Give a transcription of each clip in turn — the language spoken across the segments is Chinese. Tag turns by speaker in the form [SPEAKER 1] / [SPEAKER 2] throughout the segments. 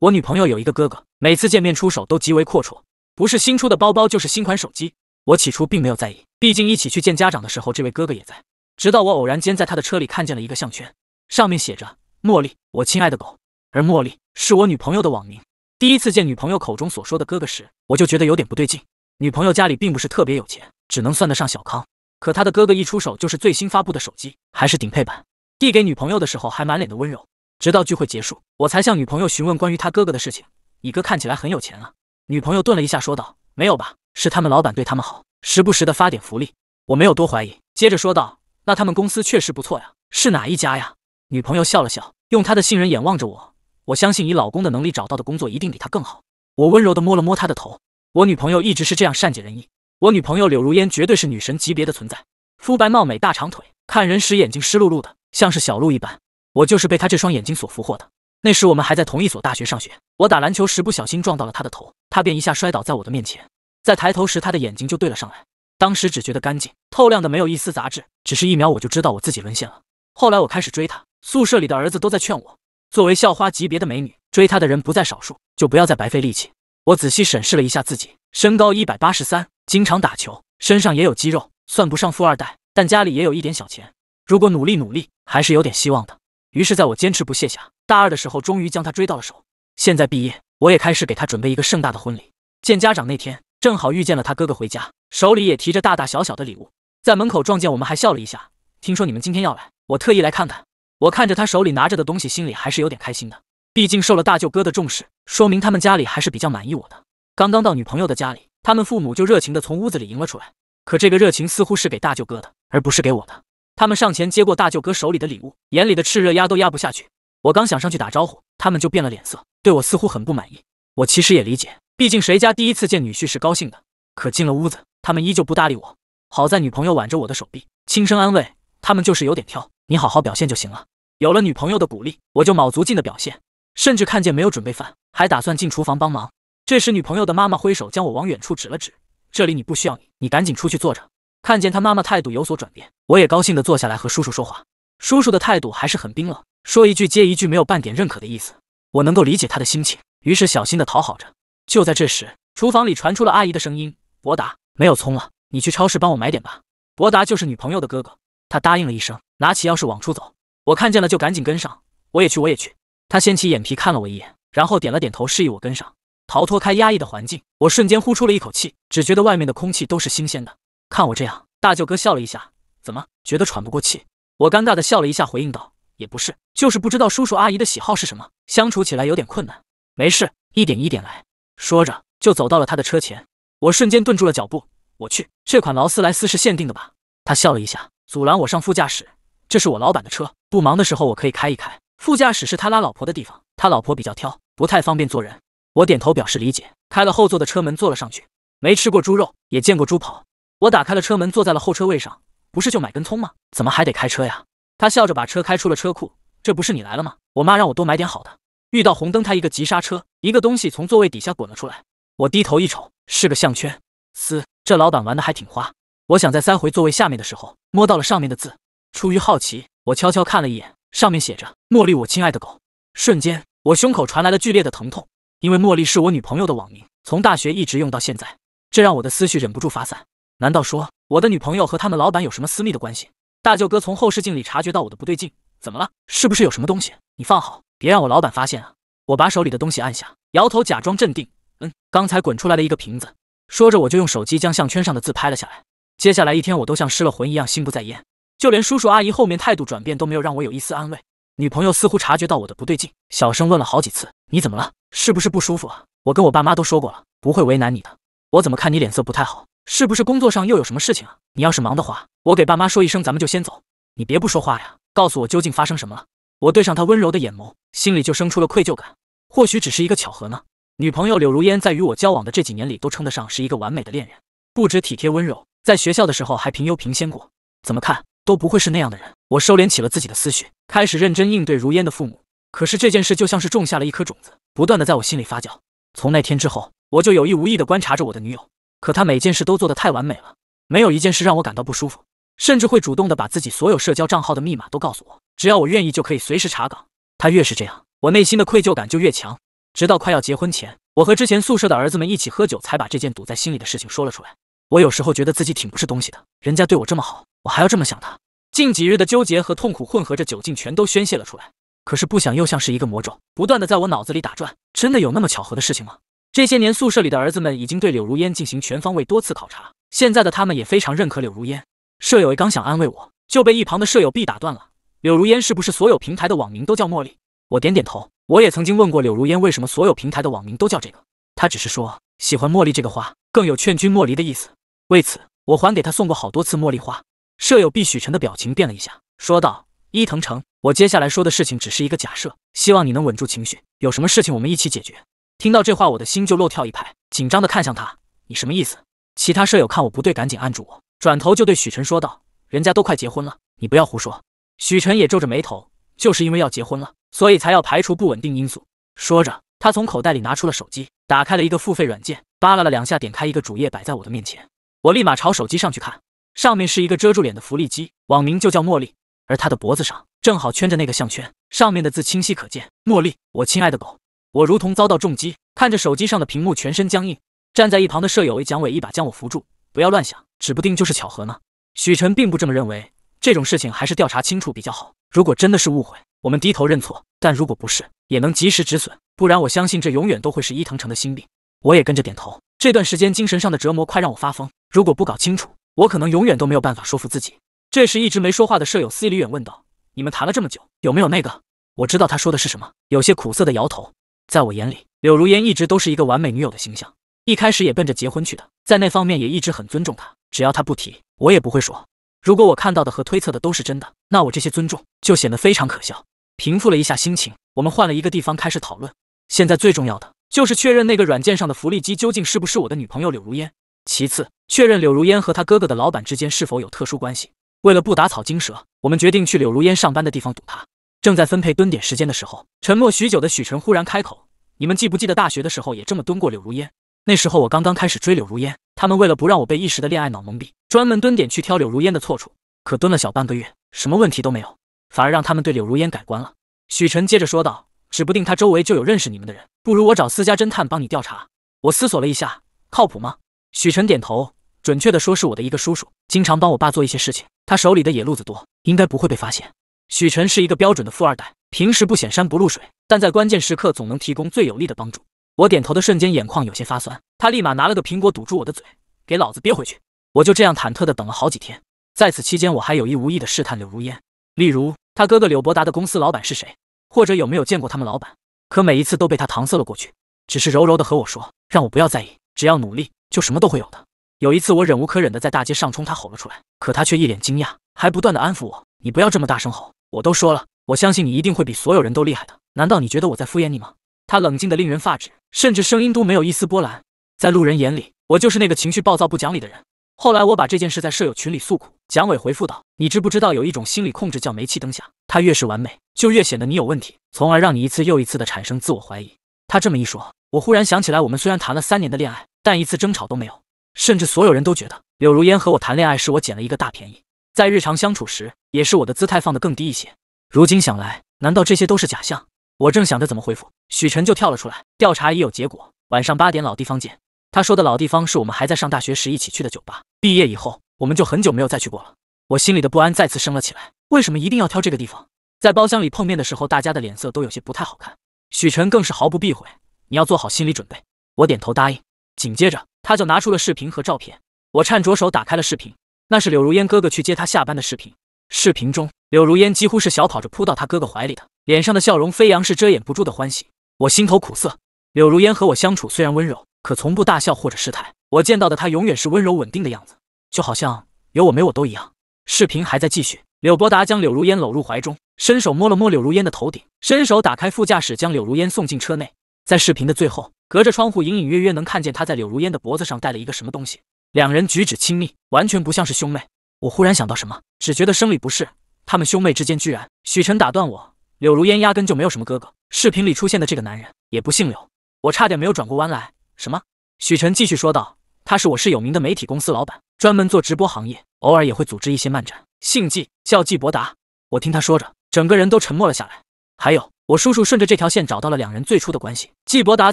[SPEAKER 1] 我女朋友有一个哥哥，每次见面出手都极为阔绰，不是新出的包包就是新款手机。我起初并没有在意，毕竟一起去见家长的时候，这位哥哥也在。直到我偶然间在他的车里看见了一个项圈，上面写着“茉莉，我亲爱的狗”，而茉莉是我女朋友的网名。第一次见女朋友口中所说的哥哥时，我就觉得有点不对劲。女朋友家里并不是特别有钱，只能算得上小康，可他的哥哥一出手就是最新发布的手机，还是顶配版，递给女朋友的时候还满脸的温柔。直到聚会结束，我才向女朋友询问关于他哥哥的事情。你哥看起来很有钱啊。女朋友顿了一下，说道：“没有吧，是他们老板对他们好，时不时的发点福利。”我没有多怀疑，接着说道：“那他们公司确实不错呀，是哪一家呀？”女朋友笑了笑，用她的信任眼望着我。我相信以老公的能力，找到的工作一定比他更好。我温柔的摸了摸她的头。我女朋友一直是这样善解人意。我女朋友柳如烟绝对是女神级别的存在，肤白貌美，大长腿，看人时眼睛湿漉漉的，像是小鹿一般。我就是被他这双眼睛所俘获的。那时我们还在同一所大学上学，我打篮球时不小心撞到了他的头，他便一下摔倒在我的面前。在抬头时，他的眼睛就对了上来。当时只觉得干净透亮的，没有一丝杂质。只是一秒，我就知道我自己沦陷了。后来我开始追他，宿舍里的儿子都在劝我，作为校花级别的美女，追他的人不在少数，就不要再白费力气。我仔细审视了一下自己，身高一百八十三，经常打球，身上也有肌肉，算不上富二代，但家里也有一点小钱。如果努力努力，还是有点希望的。于是，在我坚持不懈下，大二的时候终于将他追到了手。现在毕业，我也开始给他准备一个盛大的婚礼。见家长那天，正好遇见了他哥哥回家，手里也提着大大小小的礼物，在门口撞见我们还笑了一下。听说你们今天要来，我特意来看看。我看着他手里拿着的东西，心里还是有点开心的。毕竟受了大舅哥的重视，说明他们家里还是比较满意我的。刚刚到女朋友的家里，他们父母就热情的从屋子里迎了出来，可这个热情似乎是给大舅哥的，而不是给我的。他们上前接过大舅哥手里的礼物，眼里的炽热压都压不下去。我刚想上去打招呼，他们就变了脸色，对我似乎很不满意。我其实也理解，毕竟谁家第一次见女婿是高兴的。可进了屋子，他们依旧不搭理我。好在女朋友挽着我的手臂，轻声安慰：“他们就是有点挑，你好好表现就行了。”有了女朋友的鼓励，我就卯足劲的表现，甚至看见没有准备饭，还打算进厨房帮忙。这时，女朋友的妈妈挥手将我往远处指了指：“这里你不需要你，你赶紧出去坐着。”看见他妈妈态度有所转变，我也高兴地坐下来和叔叔说话。叔叔的态度还是很冰冷，说一句接一句，没有半点认可的意思。我能够理解他的心情，于是小心地讨好着。就在这时，厨房里传出了阿姨的声音：“博达，没有葱了，你去超市帮我买点吧。”博达就是女朋友的哥哥，他答应了一声，拿起钥匙往出走。我看见了，就赶紧跟上。我也去，我也去。他掀起眼皮看了我一眼，然后点了点头示意我跟上。逃脱开压抑的环境，我瞬间呼出了一口气，只觉得外面的空气都是新鲜的。看我这样，大舅哥笑了一下，怎么觉得喘不过气？我尴尬的笑了一下，回应道：“也不是，就是不知道叔叔阿姨的喜好是什么，相处起来有点困难。”没事，一点一点来。说着就走到了他的车前，我瞬间顿住了脚步。我去，这款劳斯莱斯是限定的吧？他笑了一下，阻拦我上副驾驶：“这是我老板的车，不忙的时候我可以开一开。副驾驶是他拉老婆的地方，他老婆比较挑，不太方便坐人。”我点头表示理解，开了后座的车门，坐了上去。没吃过猪肉，也见过猪跑。我打开了车门，坐在了后车位上。不是就买根葱吗？怎么还得开车呀？他笑着把车开出了车库。这不是你来了吗？我妈让我多买点好的。遇到红灯，他一个急刹车，一个东西从座位底下滚了出来。我低头一瞅，是个项圈。嘶，这老板玩的还挺花。我想在塞回座位下面的时候，摸到了上面的字。出于好奇，我悄悄看了一眼，上面写着“茉莉，我亲爱的狗”。瞬间，我胸口传来了剧烈的疼痛，因为茉莉是我女朋友的网名，从大学一直用到现在，这让我的思绪忍不住发散。难道说我的女朋友和他们老板有什么私密的关系？大舅哥从后视镜里察觉到我的不对劲，怎么了？是不是有什么东西？你放好，别让我老板发现啊！我把手里的东西按下，摇头假装镇定。嗯，刚才滚出来了一个瓶子。说着，我就用手机将项圈上的字拍了下来。接下来一天，我都像失了魂一样，心不在焉，就连叔叔阿姨后面态度转变都没有让我有一丝安慰。女朋友似乎察觉到我的不对劲，小声问了好几次：“你怎么了？是不是不舒服啊？”我跟我爸妈都说过了，不会为难你的。我怎么看你脸色不太好？是不是工作上又有什么事情啊？你要是忙的话，我给爸妈说一声，咱们就先走。你别不说话呀，告诉我究竟发生什么了。我对上他温柔的眼眸，心里就生出了愧疚感。或许只是一个巧合呢。女朋友柳如烟在与我交往的这几年里，都称得上是一个完美的恋人，不止体贴温柔，在学校的时候还评优评先过。怎么看都不会是那样的人。我收敛起了自己的思绪，开始认真应对如烟的父母。可是这件事就像是种下了一颗种子，不断的在我心里发酵。从那天之后，我就有意无意的观察着我的女友。可他每件事都做得太完美了，没有一件事让我感到不舒服，甚至会主动的把自己所有社交账号的密码都告诉我，只要我愿意就可以随时查岗。他越是这样，我内心的愧疚感就越强。直到快要结婚前，我和之前宿舍的儿子们一起喝酒，才把这件堵在心里的事情说了出来。我有时候觉得自己挺不是东西的，人家对我这么好，我还要这么想他。近几日的纠结和痛苦混合着酒劲，全都宣泄了出来。可是不想又像是一个魔咒，不断的在我脑子里打转。真的有那么巧合的事情吗？这些年宿舍里的儿子们已经对柳如烟进行全方位多次考察，现在的他们也非常认可柳如烟。舍友刚想安慰我，就被一旁的舍友 B 打断了。柳如烟是不是所有平台的网名都叫茉莉？我点点头。我也曾经问过柳如烟为什么所有平台的网名都叫这个，她只是说喜欢茉莉这个花，更有劝君莫离的意思。为此，我还给她送过好多次茉莉花。舍友 B 许晨的表情变了一下，说道：“伊藤诚，我接下来说的事情只是一个假设，希望你能稳住情绪，有什么事情我们一起解决。”听到这话，我的心就漏跳一拍，紧张的看向他。你什么意思？其他舍友看我不对，赶紧按住我，转头就对许晨说道：“人家都快结婚了，你不要胡说。”许晨也皱着眉头，就是因为要结婚了，所以才要排除不稳定因素。说着，他从口袋里拿出了手机，打开了一个付费软件，扒拉了两下，点开一个主页，摆在我的面前。我立马朝手机上去看，上面是一个遮住脸的福利机，网名就叫茉莉，而他的脖子上正好圈着那个项圈，上面的字清晰可见：“茉莉，我亲爱的狗。”我如同遭到重击，看着手机上的屏幕，全身僵硬。站在一旁的舍友蒋伟一把将我扶住：“不要乱想，指不定就是巧合呢。”许晨并不这么认为，这种事情还是调查清楚比较好。如果真的是误会，我们低头认错；但如果不是，也能及时止损。不然，我相信这永远都会是伊藤城的心病。我也跟着点头。这段时间精神上的折磨快让我发疯。如果不搞清楚，我可能永远都没有办法说服自己。这时，一直没说话的舍友司里远问道：“你们谈了这么久，有没有那个？”我知道他说的是什么，有些苦涩的摇头。在我眼里，柳如烟一直都是一个完美女友的形象。一开始也奔着结婚去的，在那方面也一直很尊重她。只要她不提，我也不会说。如果我看到的和推测的都是真的，那我这些尊重就显得非常可笑。平复了一下心情，我们换了一个地方开始讨论。现在最重要的就是确认那个软件上的福利机究竟是不是我的女朋友柳如烟。其次，确认柳如烟和她哥哥的老板之间是否有特殊关系。为了不打草惊蛇，我们决定去柳如烟上班的地方堵她。正在分配蹲点时间的时候，沉默许久的许晨忽然开口：“你们记不记得大学的时候也这么蹲过柳如烟？那时候我刚刚开始追柳如烟，他们为了不让我被一时的恋爱脑蒙蔽，专门蹲点去挑柳如烟的错处。可蹲了小半个月，什么问题都没有，反而让他们对柳如烟改观了。”许晨接着说道：“指不定他周围就有认识你们的人，不如我找私家侦探帮你调查。”我思索了一下，靠谱吗？许晨点头，准确的说是我的一个叔叔，经常帮我爸做一些事情，他手里的野路子多，应该不会被发现。许晨是一个标准的富二代，平时不显山不露水，但在关键时刻总能提供最有力的帮助。我点头的瞬间，眼眶有些发酸，他立马拿了个苹果堵住我的嘴，给老子憋回去！我就这样忐忑的等了好几天，在此期间，我还有意无意的试探柳如烟，例如他哥哥柳伯达的公司老板是谁，或者有没有见过他们老板。可每一次都被他搪塞了过去，只是柔柔的和我说，让我不要在意，只要努力，就什么都会有的。有一次，我忍无可忍的在大街上冲他吼了出来，可他却一脸惊讶，还不断的安抚我：“你不要这么大声吼。”我都说了，我相信你一定会比所有人都厉害的。难道你觉得我在敷衍你吗？他冷静得令人发指，甚至声音都没有一丝波澜。在路人眼里，我就是那个情绪暴躁、不讲理的人。后来我把这件事在舍友群里诉苦，蒋伟回复道：“你知不知道有一种心理控制叫煤气灯下？他越是完美，就越显得你有问题，从而让你一次又一次地产生自我怀疑。”他这么一说，我忽然想起来，我们虽然谈了三年的恋爱，但一次争吵都没有，甚至所有人都觉得柳如烟和我谈恋爱是我捡了一个大便宜。在日常相处时，也是我的姿态放得更低一些。如今想来，难道这些都是假象？我正想着怎么回复，许晨就跳了出来。调查已有结果，晚上八点老地方见。他说的老地方是我们还在上大学时一起去的酒吧，毕业以后我们就很久没有再去过了。我心里的不安再次升了起来。为什么一定要挑这个地方？在包厢里碰面的时候，大家的脸色都有些不太好看。许晨更是毫不避讳，你要做好心理准备。我点头答应。紧接着他就拿出了视频和照片。我颤着手打开了视频，那是柳如烟哥哥去接她下班的视频。视频中，柳如烟几乎是小跑着扑到他哥哥怀里的，脸上的笑容飞扬是遮掩不住的欢喜。我心头苦涩。柳如烟和我相处虽然温柔，可从不大笑或者失态。我见到的她永远是温柔稳定的样子，就好像有我没我都一样。视频还在继续，柳伯达将柳如烟搂入怀中，伸手摸了摸柳如烟的头顶，伸手打开副驾驶，将柳如烟送进车内。在视频的最后，隔着窗户隐隐约约能看见他在柳如烟的脖子上戴了一个什么东西，两人举止亲密，完全不像是兄妹。我忽然想到什么，只觉得生理不适。他们兄妹之间居然……许晨打断我：“柳如烟压根就没有什么哥哥，视频里出现的这个男人也不姓柳。”我差点没有转过弯来。什么？许晨继续说道：“他是我市有名的媒体公司老板，专门做直播行业，偶尔也会组织一些漫展。姓季，叫季伯达。”我听他说着，整个人都沉默了下来。还有，我叔叔顺着这条线找到了两人最初的关系。季伯达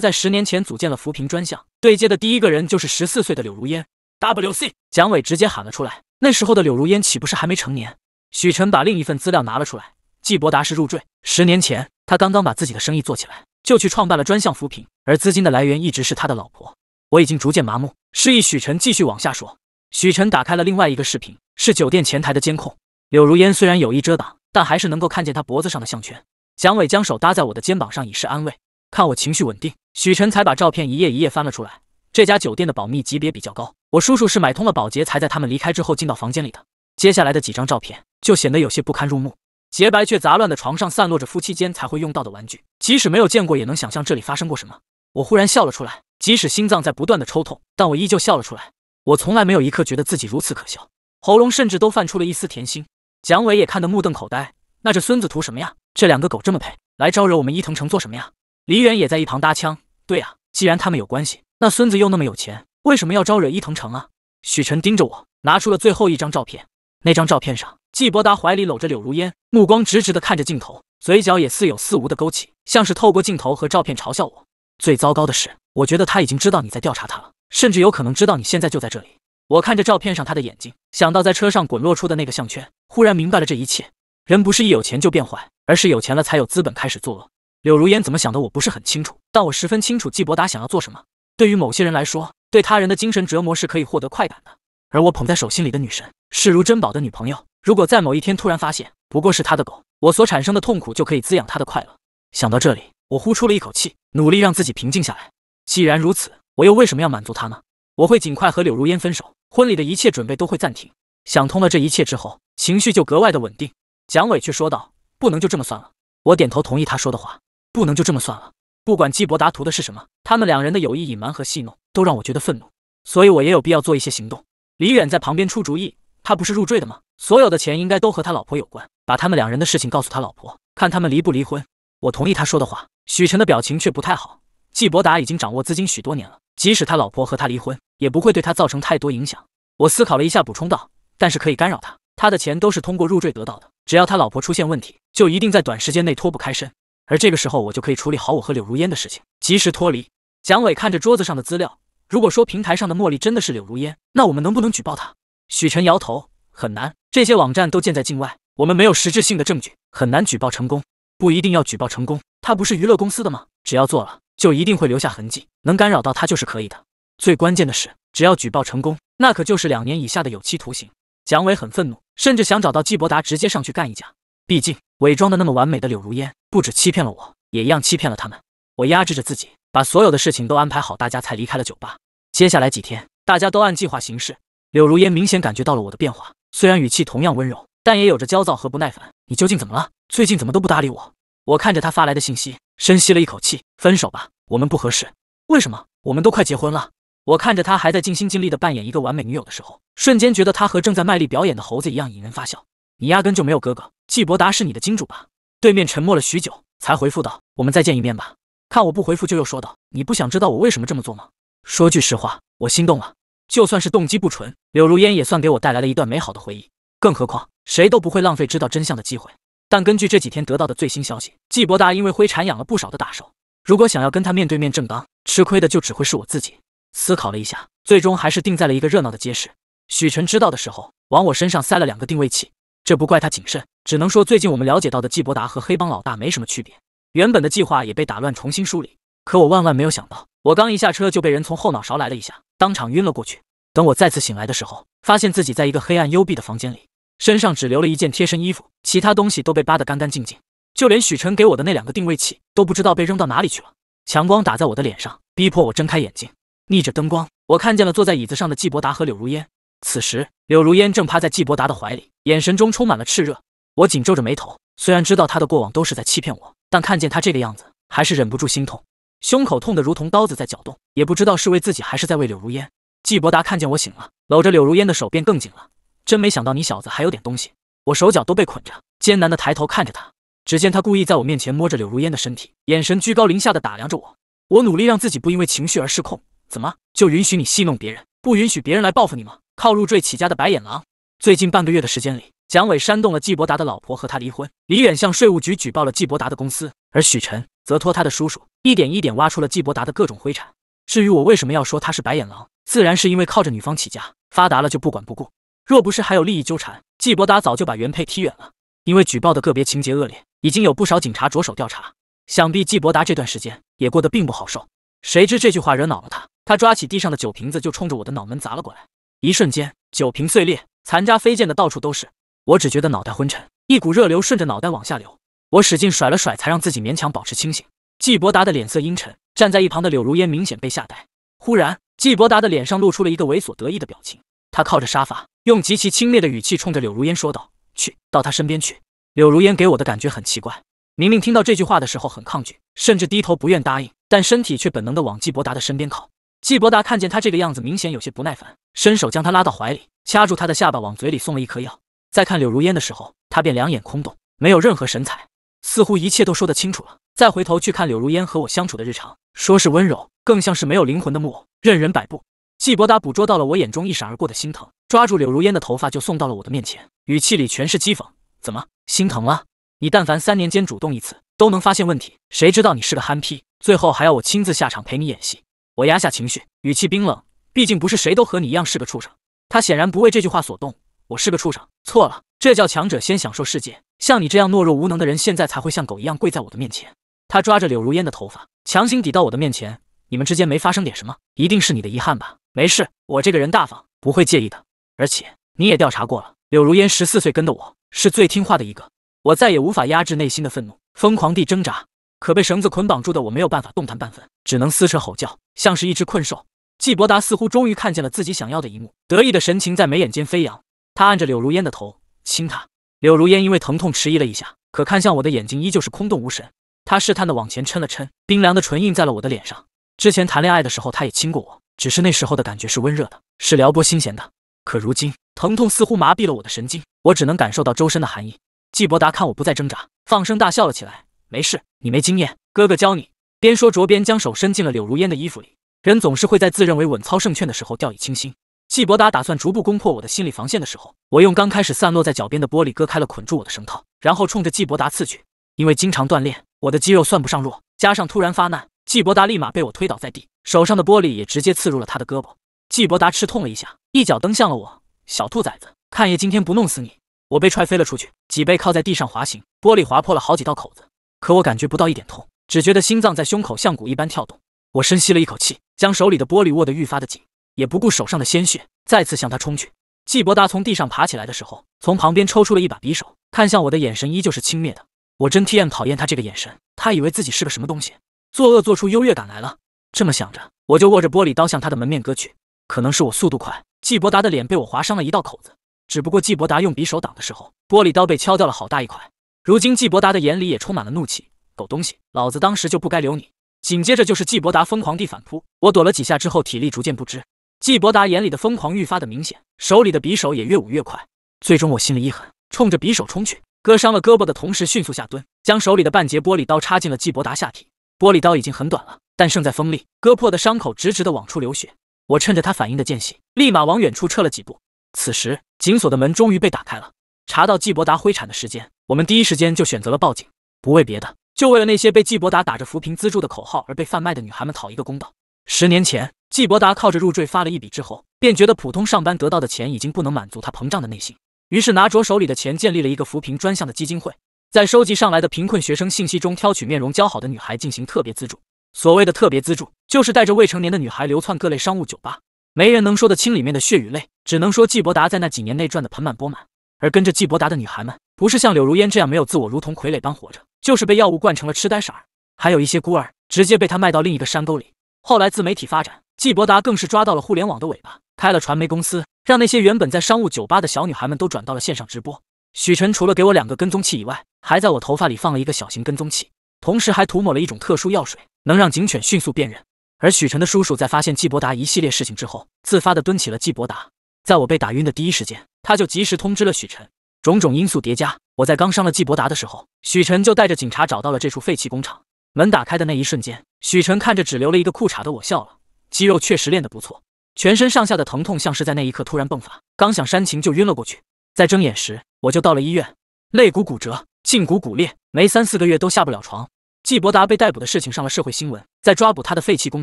[SPEAKER 1] 在十年前组建了扶贫专项，对接的第一个人就是十四岁的柳如烟。WC，蒋伟直接喊了出来。那时候的柳如烟岂不是还没成年？许晨把另一份资料拿了出来。季伯达是入赘，十年前他刚刚把自己的生意做起来，就去创办了专项扶贫，而资金的来源一直是他的老婆。我已经逐渐麻木，示意许晨继续往下说。许晨打开了另外一个视频，是酒店前台的监控。柳如烟虽然有意遮挡，但还是能够看见他脖子上的项圈。蒋伟将手搭在我的肩膀上，以示安慰。看我情绪稳定，许晨才把照片一页一页翻了出来。这家酒店的保密级别比较高，我叔叔是买通了保洁才在他们离开之后进到房间里的。接下来的几张照片就显得有些不堪入目，洁白却杂乱的床上散落着夫妻间才会用到的玩具，即使没有见过也能想象这里发生过什么。我忽然笑了出来，即使心脏在不断的抽痛，但我依旧笑了出来。我从来没有一刻觉得自己如此可笑，喉咙甚至都泛出了一丝甜心。蒋伟也看得目瞪口呆，那这孙子图什么呀？这两个狗这么配，来招惹我们伊藤城做什么呀？李远也在一旁搭腔：“对呀，既然他们有关系。”那孙子又那么有钱，为什么要招惹伊藤城啊？许晨盯着我，拿出了最后一张照片。那张照片上，季伯达怀里搂着柳如烟，目光直直的看着镜头，嘴角也似有似无的勾起，像是透过镜头和照片嘲笑我。最糟糕的是，我觉得他已经知道你在调查他了，甚至有可能知道你现在就在这里。我看着照片上他的眼睛，想到在车上滚落出的那个项圈，忽然明白了这一切。人不是一有钱就变坏，而是有钱了才有资本开始作恶。柳如烟怎么想的，我不是很清楚，但我十分清楚季伯达想要做什么。对于某些人来说，对他人的精神折磨是可以获得快感的。而我捧在手心里的女神，视如珍宝的女朋友，如果在某一天突然发现不过是他的狗，我所产生的痛苦就可以滋养他的快乐。想到这里，我呼出了一口气，努力让自己平静下来。既然如此，我又为什么要满足他呢？我会尽快和柳如烟分手，婚礼的一切准备都会暂停。想通了这一切之后，情绪就格外的稳定。蒋伟却说道：“不能就这么算了。”我点头同意他说的话：“不能就这么算了。”不管季伯达图的是什么，他们两人的有意隐瞒和戏弄都让我觉得愤怒，所以我也有必要做一些行动。李远在旁边出主意，他不是入赘的吗？所有的钱应该都和他老婆有关，把他们两人的事情告诉他老婆，看他们离不离婚。我同意他说的话。许晨的表情却不太好。季伯达已经掌握资金许多年了，即使他老婆和他离婚，也不会对他造成太多影响。我思考了一下，补充道：“但是可以干扰他，他的钱都是通过入赘得到的，只要他老婆出现问题，就一定在短时间内脱不开身。”而这个时候，我就可以处理好我和柳如烟的事情，及时脱离。蒋伟看着桌子上的资料，如果说平台上的茉莉真的是柳如烟，那我们能不能举报她？许晨摇头，很难。这些网站都建在境外，我们没有实质性的证据，很难举报成功。不一定要举报成功，她不是娱乐公司的吗？只要做了，就一定会留下痕迹，能干扰到她就是可以的。最关键的是，只要举报成功，那可就是两年以下的有期徒刑。蒋伟很愤怒，甚至想找到季伯达，直接上去干一架。毕竟伪装的那么完美的柳如烟，不止欺骗了我，也一样欺骗了他们。我压制着自己，把所有的事情都安排好，大家才离开了酒吧。接下来几天，大家都按计划行事。柳如烟明显感觉到了我的变化，虽然语气同样温柔，但也有着焦躁和不耐烦。你究竟怎么了？最近怎么都不搭理我？我看着他发来的信息，深吸了一口气：“分手吧，我们不合适。”为什么？我们都快结婚了。我看着他还在尽心尽力地扮演一个完美女友的时候，瞬间觉得他和正在卖力表演的猴子一样，引人发笑。你压根就没有哥哥。季伯达是你的金主吧？对面沉默了许久，才回复道：“我们再见一面吧。”看我不回复，就又说道：“你不想知道我为什么这么做吗？”说句实话，我心动了。就算是动机不纯，柳如烟也算给我带来了一段美好的回忆。更何况，谁都不会浪费知道真相的机会。但根据这几天得到的最新消息，季伯达因为灰产养了不少的打手。如果想要跟他面对面正刚，吃亏的就只会是我自己。思考了一下，最终还是定在了一个热闹的街市。许晨知道的时候，往我身上塞了两个定位器。这不怪他谨慎，只能说最近我们了解到的季伯达和黑帮老大没什么区别。原本的计划也被打乱，重新梳理。可我万万没有想到，我刚一下车就被人从后脑勺来了一下，当场晕了过去。等我再次醒来的时候，发现自己在一个黑暗幽闭的房间里，身上只留了一件贴身衣服，其他东西都被扒得干干净净，就连许晨给我的那两个定位器都不知道被扔到哪里去了。强光打在我的脸上，逼迫我睁开眼睛。逆着灯光，我看见了坐在椅子上的季伯达和柳如烟。此时，柳如烟正趴在季伯达的怀里，眼神中充满了炽热。我紧皱着眉头，虽然知道他的过往都是在欺骗我，但看见他这个样子，还是忍不住心痛，胸口痛得如同刀子在搅动，也不知道是为自己还是在为柳如烟。季伯达看见我醒了，搂着柳如烟的手便更紧了。真没想到你小子还有点东西。我手脚都被捆着，艰难地抬头看着他，只见他故意在我面前摸着柳如烟的身体，眼神居高临下的打量着我。我努力让自己不因为情绪而失控。怎么，就允许你戏弄别人，不允许别人来报复你吗？靠入赘起家的白眼狼，最近半个月的时间里，蒋伟煽动了季伯达的老婆和他离婚，李远向税务局举报了季伯达的公司，而许晨则托他的叔叔一点一点挖出了季伯达的各种灰产。至于我为什么要说他是白眼狼，自然是因为靠着女方起家，发达了就不管不顾。若不是还有利益纠缠，季伯达早就把原配踢远了。因为举报的个别情节恶劣，已经有不少警察着手调查，想必季伯达这段时间也过得并不好受。谁知这句话惹恼了他，他抓起地上的酒瓶子就冲着我的脑门砸了过来。一瞬间，酒瓶碎裂，残渣飞溅的到处都是。我只觉得脑袋昏沉，一股热流顺着脑袋往下流。我使劲甩了甩，才让自己勉强保持清醒。季伯达的脸色阴沉，站在一旁的柳如烟明显被吓呆。忽然，季伯达的脸上露出了一个猥琐得意的表情。他靠着沙发，用极其轻蔑的语气冲着柳如烟说道：“去，到他身边去。”柳如烟给我的感觉很奇怪，明明听到这句话的时候很抗拒，甚至低头不愿答应，但身体却本能的往季伯达的身边靠。纪伯达看见他这个样子，明显有些不耐烦，伸手将他拉到怀里，掐住他的下巴，往嘴里送了一颗药。再看柳如烟的时候，他便两眼空洞，没有任何神采，似乎一切都说得清楚了。再回头去看柳如烟和我相处的日常，说是温柔，更像是没有灵魂的木偶，任人摆布。纪伯达捕捉到了我眼中一闪而过的心疼，抓住柳如烟的头发就送到了我的面前，语气里全是讥讽：“怎么心疼了？你但凡三年间主动一次，都能发现问题。谁知道你是个憨批，最后还要我亲自下场陪你演戏。”我压下情绪，语气冰冷。毕竟不是谁都和你一样是个畜生。他显然不为这句话所动。我是个畜生？错了，这叫强者先享受世界。像你这样懦弱无能的人，现在才会像狗一样跪在我的面前。他抓着柳如烟的头发，强行抵到我的面前。你们之间没发生点什么？一定是你的遗憾吧？没事，我这个人大方，不会介意的。而且你也调查过了，柳如烟十四岁跟的我，是最听话的一个。我再也无法压制内心的愤怒，疯狂地挣扎。可被绳子捆绑住的我没有办法动弹半分，只能撕扯、吼叫，像是一只困兽。季伯达似乎终于看见了自己想要的一幕，得意的神情在眉眼间飞扬。他按着柳如烟的头亲她，柳如烟因为疼痛迟疑了一下，可看向我的眼睛依旧是空洞无神。他试探的往前抻了抻，冰凉的唇印在了我的脸上。之前谈恋爱的时候他也亲过我，只是那时候的感觉是温热的，是撩拨心弦的。可如今疼痛似乎麻痹了我的神经，我只能感受到周身的寒意。季伯达看我不再挣扎，放声大笑了起来。没事，你没经验，哥哥教你。边说着边将手伸进了柳如烟的衣服里。人总是会在自认为稳操胜券的时候掉以轻心。季伯达打算逐步攻破我的心理防线的时候，我用刚开始散落在脚边的玻璃割开了捆住我的绳套，然后冲着季伯达刺去。因为经常锻炼，我的肌肉算不上弱，加上突然发难，季伯达立马被我推倒在地，手上的玻璃也直接刺入了他的胳膊。季伯达吃痛了一下，一脚蹬向了我，小兔崽子，看爷今天不弄死你！我被踹飞了出去，脊背靠在地上滑行，玻璃划破了好几道口子。可我感觉不到一点痛，只觉得心脏在胸口像鼓一般跳动。我深吸了一口气，将手里的玻璃握得愈发的紧，也不顾手上的鲜血，再次向他冲去。季伯达从地上爬起来的时候，从旁边抽出了一把匕首，看向我的眼神依旧是轻蔑的。我真 T M 讨厌他这个眼神，他以为自己是个什么东西，作恶做出优越感来了。这么想着，我就握着玻璃刀向他的门面割去。可能是我速度快，季伯达的脸被我划伤了一道口子。只不过季伯达用匕首挡的时候，玻璃刀被敲掉了好大一块。如今，季伯达的眼里也充满了怒气。狗东西，老子当时就不该留你。紧接着就是季伯达疯狂地反扑，我躲了几下之后，体力逐渐不支。季伯达眼里的疯狂愈发的明显，手里的匕首也越舞越快。最终，我心里一狠，冲着匕首冲去，割伤了胳膊的同时，迅速下蹲，将手里的半截玻璃刀插进了季伯达下体。玻璃刀已经很短了，但胜在锋利，割破的伤口直直的往出流血。我趁着他反应的间隙，立马往远处撤了几步。此时，紧锁的门终于被打开了。查到季伯达挥铲的时间。我们第一时间就选择了报警，不为别的，就为了那些被季伯达打着扶贫资助的口号而被贩卖的女孩们讨一个公道。十年前，季伯达靠着入赘发了一笔之后，便觉得普通上班得到的钱已经不能满足他膨胀的内心，于是拿着手里的钱建立了一个扶贫专项的基金会，在收集上来的贫困学生信息中挑选面容姣好的女孩进行特别资助。所谓的特别资助，就是带着未成年的女孩流窜各类商务酒吧，没人能说得清里面的血与泪，只能说季伯达在那几年内赚得盆满钵满。而跟着季伯达的女孩们，不是像柳如烟这样没有自我，如同傀儡般活着，就是被药物灌成了痴呆傻儿。还有一些孤儿，直接被他卖到另一个山沟里。后来自媒体发展，季伯达更是抓到了互联网的尾巴，开了传媒公司，让那些原本在商务酒吧的小女孩们都转到了线上直播。许晨除了给我两个跟踪器以外，还在我头发里放了一个小型跟踪器，同时还涂抹了一种特殊药水，能让警犬迅速辨认。而许晨的叔叔在发现季伯达一系列事情之后，自发的蹲起了季伯达。在我被打晕的第一时间。他就及时通知了许晨。种种因素叠加，我在刚伤了季伯达的时候，许晨就带着警察找到了这处废弃工厂。门打开的那一瞬间，许晨看着只留了一个裤衩的我笑了。肌肉确实练得不错，全身上下的疼痛像是在那一刻突然迸发。刚想煽情就晕了过去。在睁眼时，我就到了医院，肋骨骨折，胫骨骨裂，没三四个月都下不了床。季伯达被逮捕的事情上了社会新闻，在抓捕他的废弃工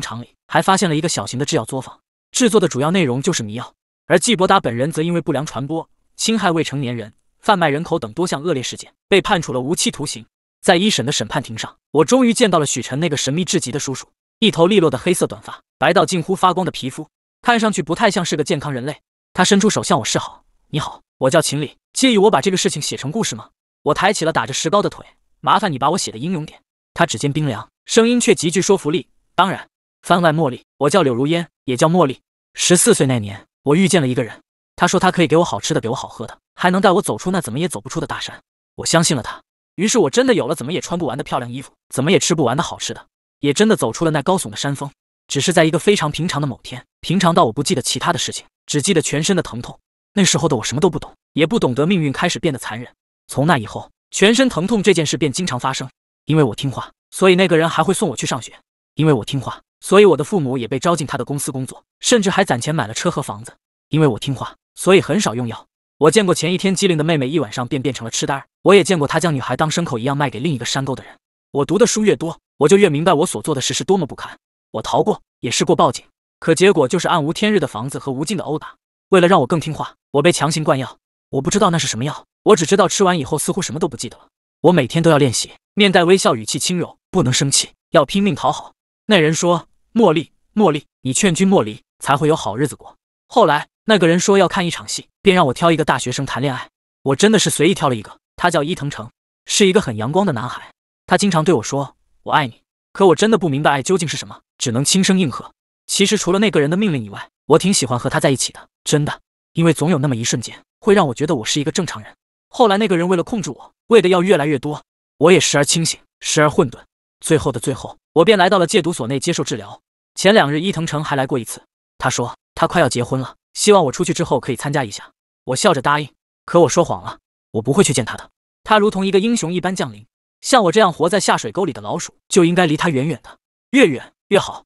[SPEAKER 1] 厂里，还发现了一个小型的制药作坊，制作的主要内容就是迷药。而纪伯达本人则因为不良传播、侵害未成年人、贩卖人口等多项恶劣事件，被判处了无期徒刑。在一审的审判庭上，我终于见到了许晨那个神秘至极的叔叔，一头利落的黑色短发，白到近乎发光的皮肤，看上去不太像是个健康人类。他伸出手向我示好：“你好，我叫秦礼，介意我把这个事情写成故事吗？”我抬起了打着石膏的腿：“麻烦你把我写的英勇点。”他指尖冰凉，声音却极具说服力：“当然，番外茉莉，我叫柳如烟，也叫茉莉。十四岁那年。”我遇见了一个人，他说他可以给我好吃的，给我好喝的，还能带我走出那怎么也走不出的大山。我相信了他，于是我真的有了怎么也穿不完的漂亮衣服，怎么也吃不完的好吃的，也真的走出了那高耸的山峰。只是在一个非常平常的某天，平常到我不记得其他的事情，只记得全身的疼痛。那时候的我什么都不懂，也不懂得命运开始变得残忍。从那以后，全身疼痛这件事便经常发生。因为我听话，所以那个人还会送我去上学。因为我听话。所以我的父母也被招进他的公司工作，甚至还攒钱买了车和房子。因为我听话，所以很少用药。我见过前一天机灵的妹妹，一晚上便变成了痴呆。我也见过她将女孩当牲口一样卖给另一个山沟的人。我读的书越多，我就越明白我所做的事是多么不堪。我逃过，也试过报警，可结果就是暗无天日的房子和无尽的殴打。为了让我更听话，我被强行灌药。我不知道那是什么药，我只知道吃完以后似乎什么都不记得了。我每天都要练习，面带微笑，语气轻柔，不能生气，要拼命讨好。那人说。茉莉，茉莉，你劝君莫离，才会有好日子过。后来那个人说要看一场戏，便让我挑一个大学生谈恋爱。我真的是随意挑了一个，他叫伊藤诚，是一个很阳光的男孩。他经常对我说我爱你，可我真的不明白爱究竟是什么，只能轻声应和。其实除了那个人的命令以外，我挺喜欢和他在一起的，真的。因为总有那么一瞬间，会让我觉得我是一个正常人。后来那个人为了控制我，喂的药越来越多，我也时而清醒，时而混沌。最后的最后，我便来到了戒毒所内接受治疗。前两日，伊藤城还来过一次，他说他快要结婚了，希望我出去之后可以参加一下。我笑着答应，可我说谎了，我不会去见他的。他如同一个英雄一般降临，像我这样活在下水沟里的老鼠，就应该离他远远的，越远越好。